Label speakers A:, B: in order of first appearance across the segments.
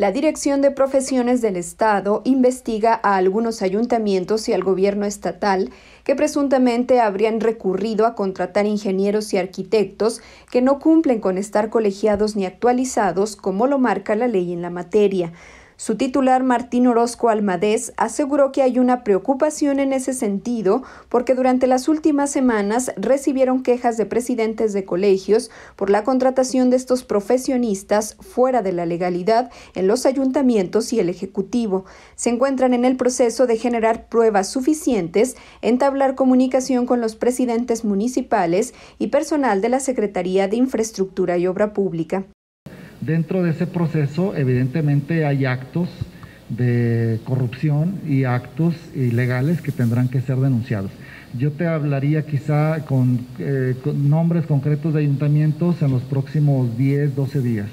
A: La Dirección de Profesiones del Estado investiga a algunos ayuntamientos y al gobierno estatal que presuntamente habrían recurrido a contratar ingenieros y arquitectos que no cumplen con estar colegiados ni actualizados como lo marca la ley en la materia. Su titular, Martín Orozco Almadés, aseguró que hay una preocupación en ese sentido porque durante las últimas semanas recibieron quejas de presidentes de colegios por la contratación de estos profesionistas fuera de la legalidad en los ayuntamientos y el Ejecutivo. Se encuentran en el proceso de generar pruebas suficientes, entablar comunicación con los presidentes municipales y personal de la Secretaría de Infraestructura y Obra Pública.
B: Dentro de ese proceso, evidentemente, hay actos de corrupción y actos ilegales que tendrán que ser denunciados. Yo te hablaría quizá con, eh, nombres concretos de ayuntamientos en los próximos 10, 12 días.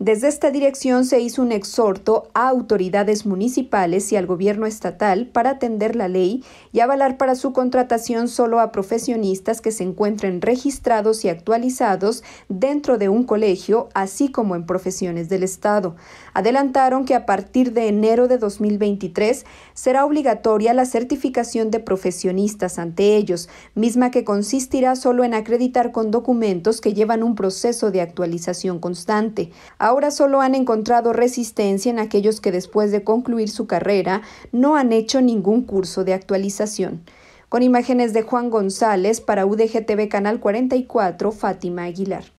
A: Desde esta dirección se hizo un exhorto a autoridades municipales y al gobierno estatal para atender la ley y avalar para su contratación solo a profesionistas que se encuentren registrados y actualizados dentro de un colegio, así como en profesiones del Estado. Adelantaron que a partir de enero de 2023 será obligatoria la certificación de profesionistas ante ellos, misma que consistirá solo en acreditar con documentos que llevan un proceso de actualización constante ahora solo han encontrado resistencia en aquellos que después de concluir su carrera no han hecho ningún curso de actualización. Con imágenes de Juan González para UDGTV Canal 44, Fátima Aguilar.